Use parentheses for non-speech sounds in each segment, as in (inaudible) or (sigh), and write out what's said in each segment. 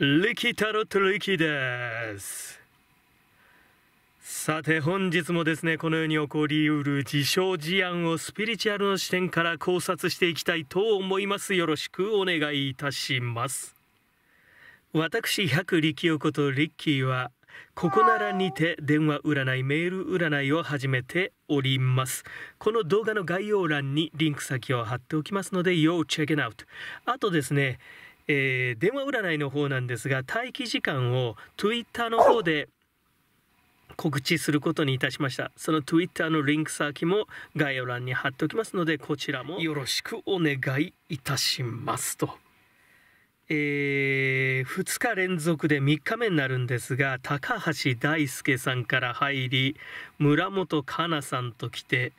リキタロットリキですさて本日もですねこのように起こりうる自称事案をスピリチュアルの視点から考察していきたいと思いますよろしくお願いいたします私百力夫ことリッキーはここならにて電話占いメール占いを始めておりますこの動画の概要欄にリンク先を貼っておきますので要チェックアウトあとですねえー、電話占いの方なんですが待機時間を Twitter の方で告知することにいたしましたその Twitter のリンク先も概要欄に貼っておきますのでこちらもよろしくお願いいたしますと。えー、2日連続で3日目になるんですが高橋大輔さんから入り村本香奈さんと来て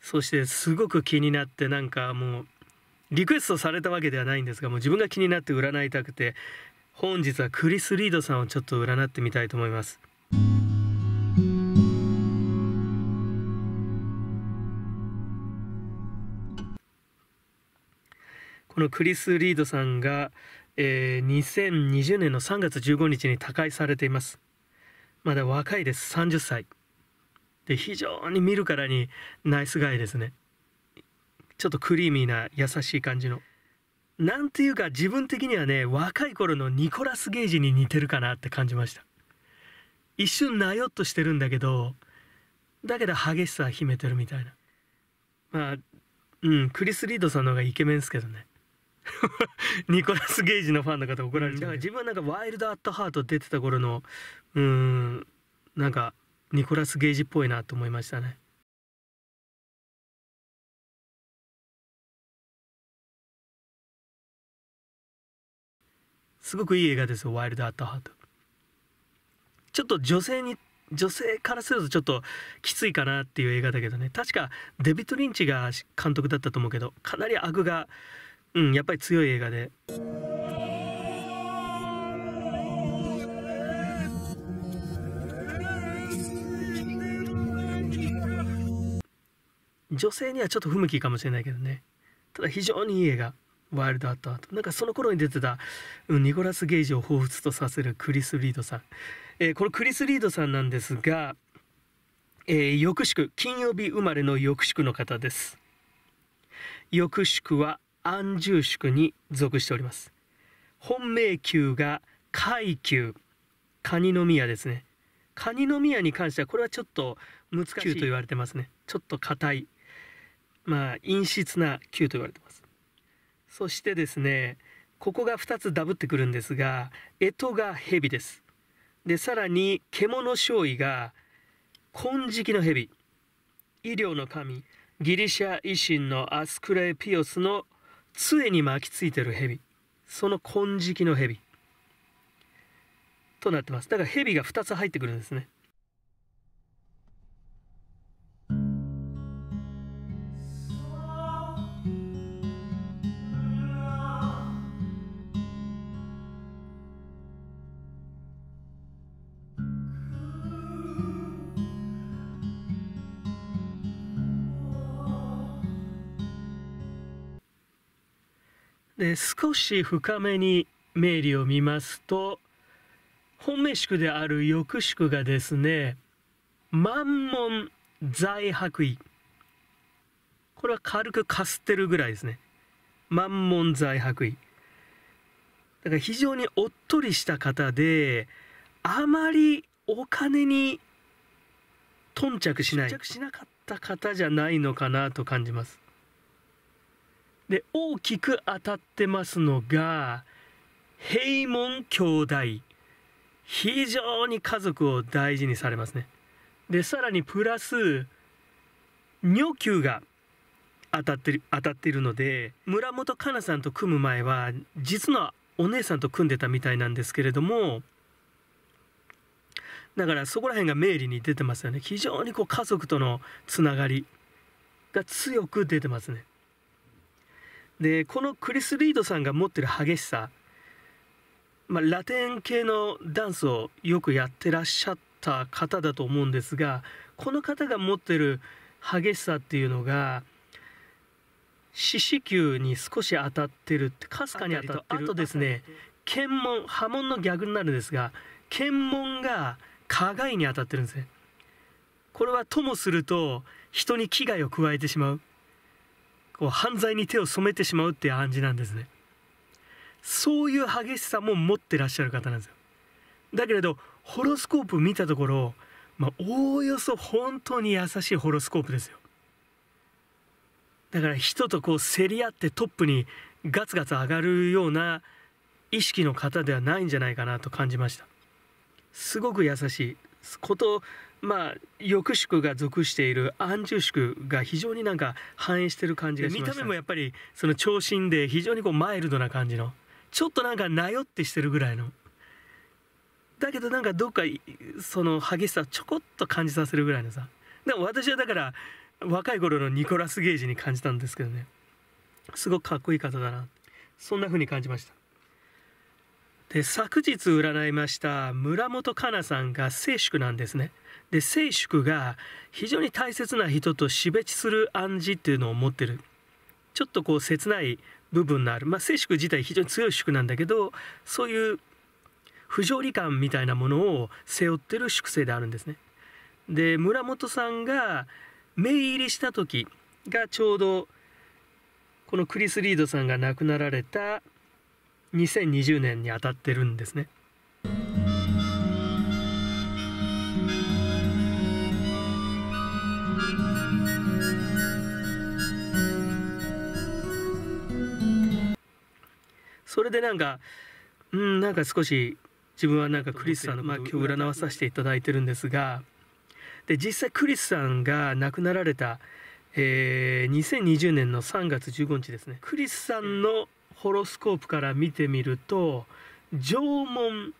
そしてすごく気になってなんかもうリクエストされたわけではないんですがもう自分が気になって占いたくて本日はクリス・リードさんをちょっと占ってみたいと思います。このクリス・リードさんが、えー、2020年の3月15日に他界されていますまだ若いです30歳で非常に見るからにナイスガイですねちょっとクリーミーな優しい感じのなんていうか自分的にはね若い頃のニコラス・ゲージに似てるかなって感じました一瞬なよっとしてるんだけどだけど激しさ秘めてるみたいなまあうんクリス・リードさんの方がイケメンですけどね (laughs) ニコラス・ゲージのファンの方怒られちゃう、から自分はなんかワイルド・アット・ハート出てた頃のうんなんかニコラス・ゲージっぽいなと思いましたねすごくいい映画ですよ「ワイルド・アット・ハート」ちょっと女性に女性からするとちょっときついかなっていう映画だけどね確かデビッド・リンチが監督だったと思うけどかなりアグが、うん、やっぱり強い映画で。女性にはちょっと不向きかもしれないけどねただ非常にいい映画ワイルドアットアートなんかその頃に出てた、うん、ニコラス・ゲージを彷彿とさせるクリス・リードさん、えー、このクリス・リードさんなんですが、えー、翌祝金曜日生まれの翌祝の方です翌祝は安住祝に属しております本命級が階級、カニの宮ですねカニの宮に関してはこれはちょっと難しいと言われてますねちょっと硬いまあ陰湿な級と言われてますそしてですねここが2つダブってくるんですが干支が蛇ですでさらに獣将尉が金色の蛇医療の神ギリシャ維新のアスクレピオスの杖に巻きついてる蛇その金色の蛇となってますだから蛇が2つ入ってくるんですねで少し深めに命理を見ますと本命宿である翌宿がですね満門在白衣これは軽くかすってるぐらいですね満門在白衣だから非常におっとりした方であまりお金に頓着しない頓着しなかった方じゃないのかなと感じますで大きく当たってますのが平門兄弟非常に家族を大事にされますねでさらにプラス女給が当たってる当たっているので村本香奈さんと組む前は実のお姉さんと組んでたみたいなんですけれどもだからそこら辺が明理に出てますよね非常にこう家族とのつながりが強く出てますねでこのクリス・リードさんが持ってる激しさ、まあ、ラテン系のダンスをよくやってらっしゃった方だと思うんですがこの方が持ってる激しさっていうのが四肢球に少し当たってるってかすかに当たってるあとですね検問波紋の逆になるんですが検問が加害に当たってるんですねこれはともすると人に危害を加えてしまうこう犯罪に手を染めてしまうっていう暗示なんですねそういう激しさも持ってらっしゃる方なんですよだけれどホロスコープ見たところまあ、おおよそ本当に優しいホロスコープですよだから人とこう競り合ってトップにガツガツ上がるような意識の方ではないんじゃないかなと感じましたすごく優しいこと、まあ、抑縮が属している安住宿が非常になんか反映してる感じがしまし見た目もやっぱりその長身で非常にこうマイルドな感じのちょっとなんかなよってしてるぐらいのだけどなんかどっかその激しさちょこっと感じさせるぐらいのさでも私はだから若い頃のニコラス・ゲージに感じたんですけどねすごくかっこいい方だなそんな風に感じましたで昨日占いました村本香奈さんが静粛なんですねで静粛が非常に大切な人と死別する暗示っていうのを持ってるちょっとこう切ない部分のあるまあ静粛自体非常に強い宿なんだけどそういう不条理感みたいなものを背負ってる粛清であるんですねで村本さんが名入りした時がちょうどこのクリス・リードさんが亡くなられた2020年に当たってるんですね。それでなんかうんなんか少し自分はなんかクリスさんの、まあ、今日占わさせていただいてるんですがで実際クリスさんが亡くなられた、えー、2020年の3月15日ですねクリスさんのホロスコープから見てみると縄文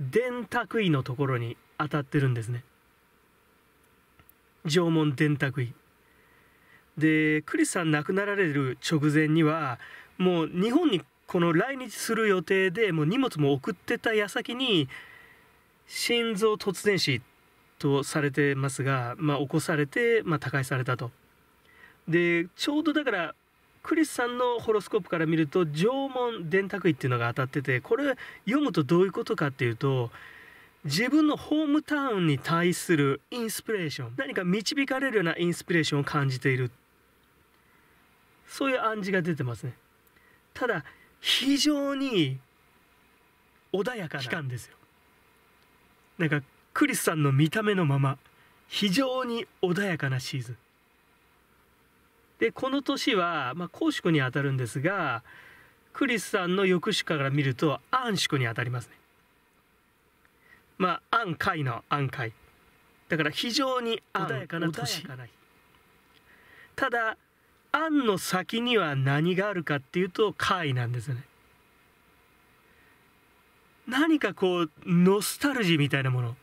電卓位のところに当たってるんですね縄文電卓位でクリスさん亡くなられる直前にはもう日本にこの来日する予定でもう荷物も送ってた矢先に心臓突然死とされてますが、まあ、起こされて、まあ、他界されたと。でちょうどだからクリスさんのホロスコープから見ると縄文電卓位っていうのが当たっててこれ読むとどういうことかっていうと自分のホームタウンに対するインスピレーション何か導かれるようなインスピレーションを感じているそういう暗示が出てますねただ非常に穏やかな期間ですよなんかクリスさんの見た目のまま非常に穏やかなシーズンでこの年は、まあ、公祝にあたるんですがクリスさんの翌週から見ると安宿にあたりますね。まあ暗海の暗海だから非常に穏やかな年ただ暗の先には何があるかっていうと海なんですね。何かこうノスタルジーみたいなもの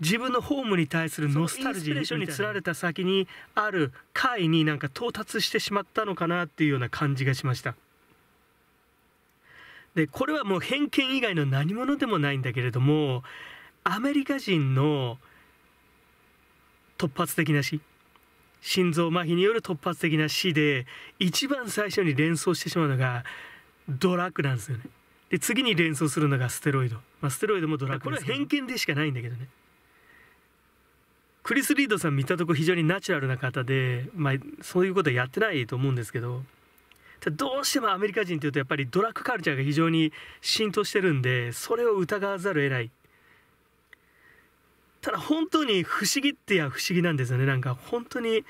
自分のホームに対するノスタルジーーションにつられた先にある会になんか到達してしまったのかなっていうような感じがしましたでこれはもう偏見以外の何者でもないんだけれどもアメリカ人の突発的な死心臓麻痺による突発的な死で一番最初に連想してしまうのがドラッグなんですよねで次に連想するのがステロイド、まあ、ステロイドもドラッグこれは偏見でしかないんだけどねクリス・リードさん見たとこ非常にナチュラルな方で、まあ、そういうことはやってないと思うんですけどどうしてもアメリカ人というとやっぱりドラッグカルチャーが非常に浸透してるんでそれを疑わざるを得ないただ本当に不思議ってや不思議なんですよねなんか本当に、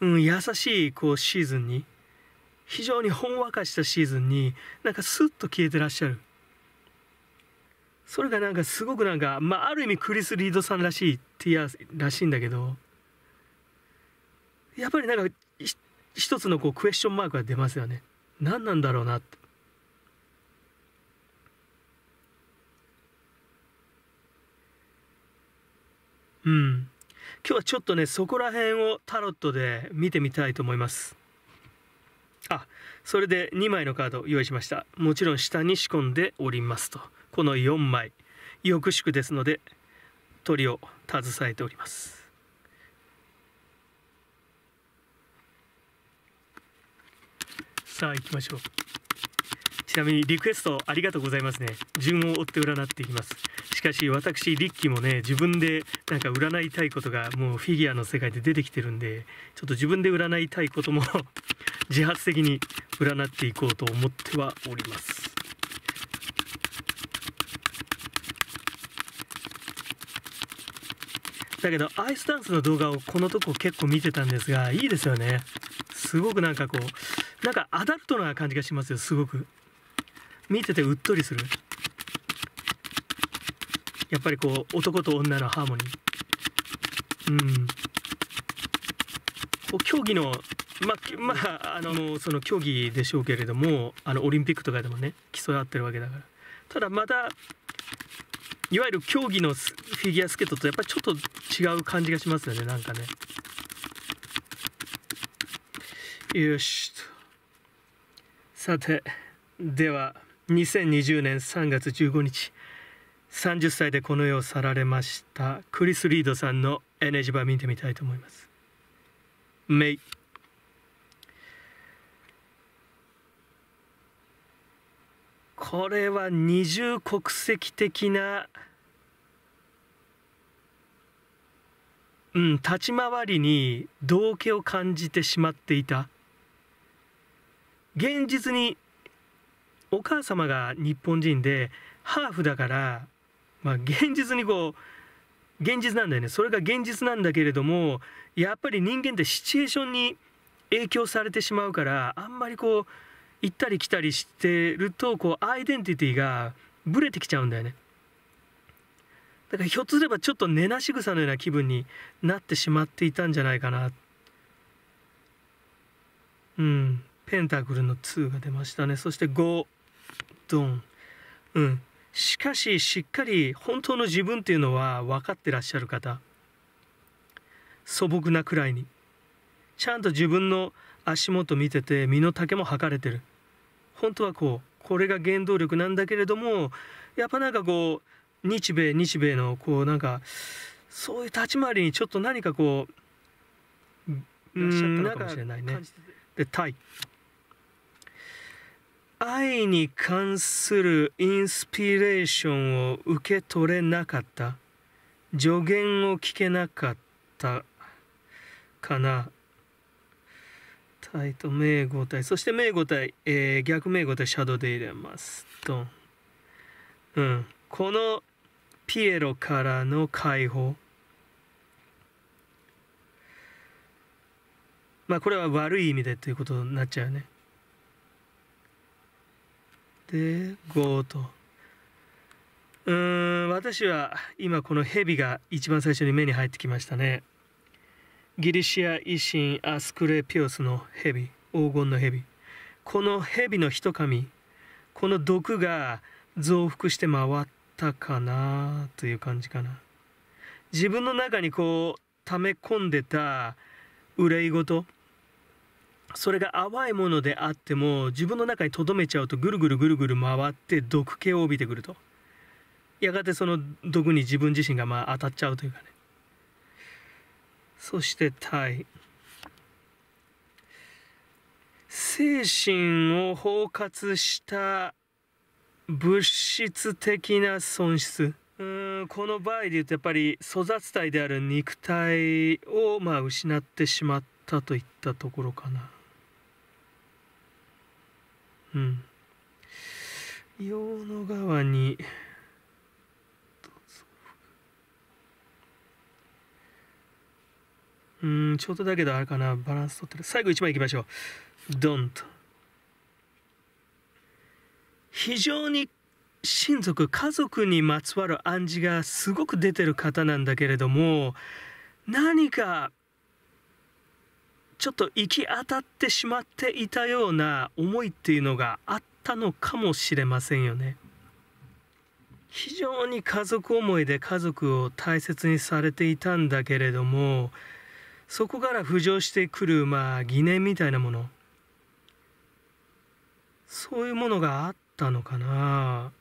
うん、優しいこうシーズンに非常にほんわかしたシーズンになんかスッと消えてらっしゃるそれがなんかすごくなんか、まあ、ある意味クリス・リードさんらしいティアらしいんだけどやっぱりなんか一つのこうクエスチョンマークが出ますよね何なんだろうなってうん今日はちょっとねそこら辺をタロットで見てみたいと思いますあそれで2枚のカード用意しましたもちろん下に仕込んでおりますとこの4枚抑縮ですので鳥を携えておりますさあ行きましょうちなみにリクエストありがとうございますね順を追って占っていきますしかし私リッキーもね自分でなんか占いたいことがもうフィギュアの世界で出てきてるんでちょっと自分で占いたいことも (laughs) 自発的に占っていこうと思ってはおりますだけどアイスダンスの動画をこのとこ結構見てたんですがいいですよねすごくなんかこうなんかアダルトな感じがしますよすごく見ててうっとりするやっぱりこう男と女のハーモニーうんこう競技のままああのその競技でしょうけれどもあのオリンピックとかでもね競い合ってるわけだからただまたいわゆる競技のフィギュアスケートとやっぱりちょっと違う感じがしますよねなんかねよしとさてでは2020年3月15日30歳でこの世を去られましたクリス・リードさんのエ h ジバ見てみたいと思います。メイこれは二重国籍的な、うん、立ち回りに同化を感じてしまっていた現実にお母様が日本人でハーフだから、まあ、現実にこう現実なんだよねそれが現実なんだけれどもやっぱり人間ってシチュエーションに影響されてしまうからあんまりこう行ったり来たりしてるとこうアイデンティティがブレてきちゃうんだよね。だからひょっとすればちょっと根なし草のような気分になってしまっていたんじゃないかな。うん。ペンタクルの2が出ましたね。そして5。どん、うん。しかし、しっかり本当の自分っていうのは分かってらっしゃる方。素朴なくらいに。ちゃんと自分の足元見てて、身の丈も測れてる。本当はこう、これが原動力なんだけれども、やっぱなんかこう、日米、日米の、こうなんか、そういう立ち回りにちょっと何かこう、いらっしゃったのかもしれないね。で、愛に関するインスピレーションを受け取れなかった助言を聞けなかったかなイと名語体そして名語体、えー、逆名語体シャドウで入れますと、うん、このピエロからの解放まあこれは悪い意味でということになっちゃうねでーとうーん私は今この蛇が一番最初に目に入ってきましたねギリシア維新アスクレピオスの蛇黄金の蛇この蛇の一髪この毒が増幅して回ったかなという感じかな自分の中にこう溜め込んでた憂い事それが淡いものであっても自分の中に留めちゃうとぐるぐるぐるぐる回って毒気を帯びてくるとやがてその毒に自分自身がまあ当たっちゃうというかねそして体精神を包括した物質的な損失うんこの場合で言うとやっぱり粗雑体である肉体をまあ失ってしまったといったところかな。うん洋野川にうんちょっとだけどあれかなバランス取ってる最後一枚いきましょうドンと非常に親族家族にまつわる暗示がすごく出てる方なんだけれども何かちょっと行き当たってしまっていたような思いっていうのがあったのかもしれませんよね。非常に家族思いで家族を大切にされていたんだけれどもそこから浮上してくるまあ疑念みたいなものそういうものがあったのかな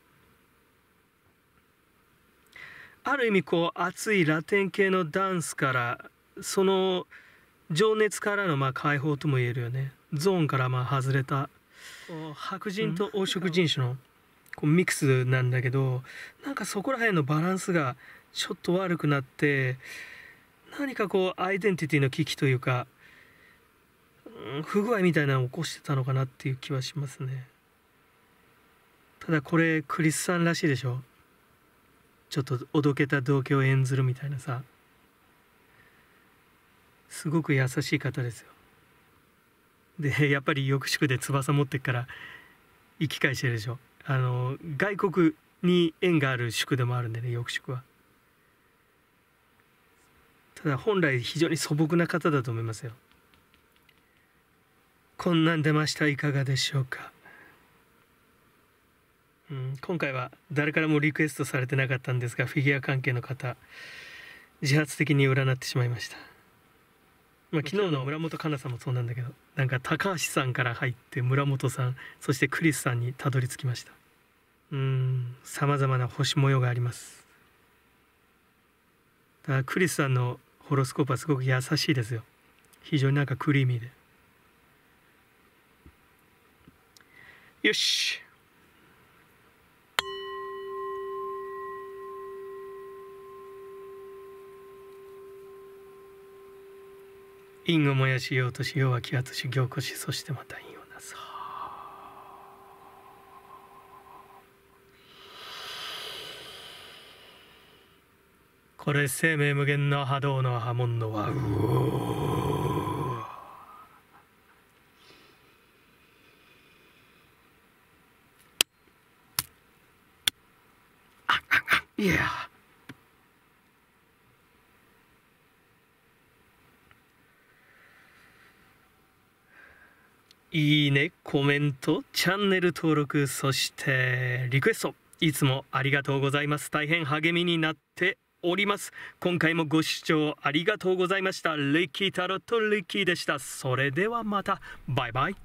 ある意味こう熱いラテン系のダンスからその情熱からのまあ解放とも言えるよねゾーンからまあ外れた白人と黄色人種のこうミックスなんだけどなんかそこら辺のバランスがちょっと悪くなって何かこうアイデンティティの危機というか、不具合みたいなのを起こしてたのかなっていう気はしますねただこれクリスさんらしいでしょちょっとおどけた同居を演ずるみたいなさすごく優しい方ですよで (laughs) やっぱり抑縮で翼持ってっから生き返してるでしょあの外国に縁がある宿でもあるんでね抑縮はただ本来非常に素朴な方だと思いますよこんなん出ましたいかがでしょうか、うん、今回は誰からもリクエストされてなかったんですがフィギュア関係の方自発的に占ってしまいましたまあ、昨日の村本香奈さんもそうなんだけどなんか高橋さんから入って村本さんそしてクリスさんにたどり着きましたうんさまざまな星模様がありますだからクリスさんのホロスコープはすごく優しいですよ非常になんかクリーミーでよし因を燃やしようとしようは気圧し凝固しそしてまた因をなすこれ生命無限の波動の波紋のはうお Yeah. いいね、コメント、チャンネル登録、そしてリクエスト、いつもありがとうございます。大変励みになっております。今回もご視聴ありがとうございました。リッキータロットリッキーでした。それではまた、バイバイ。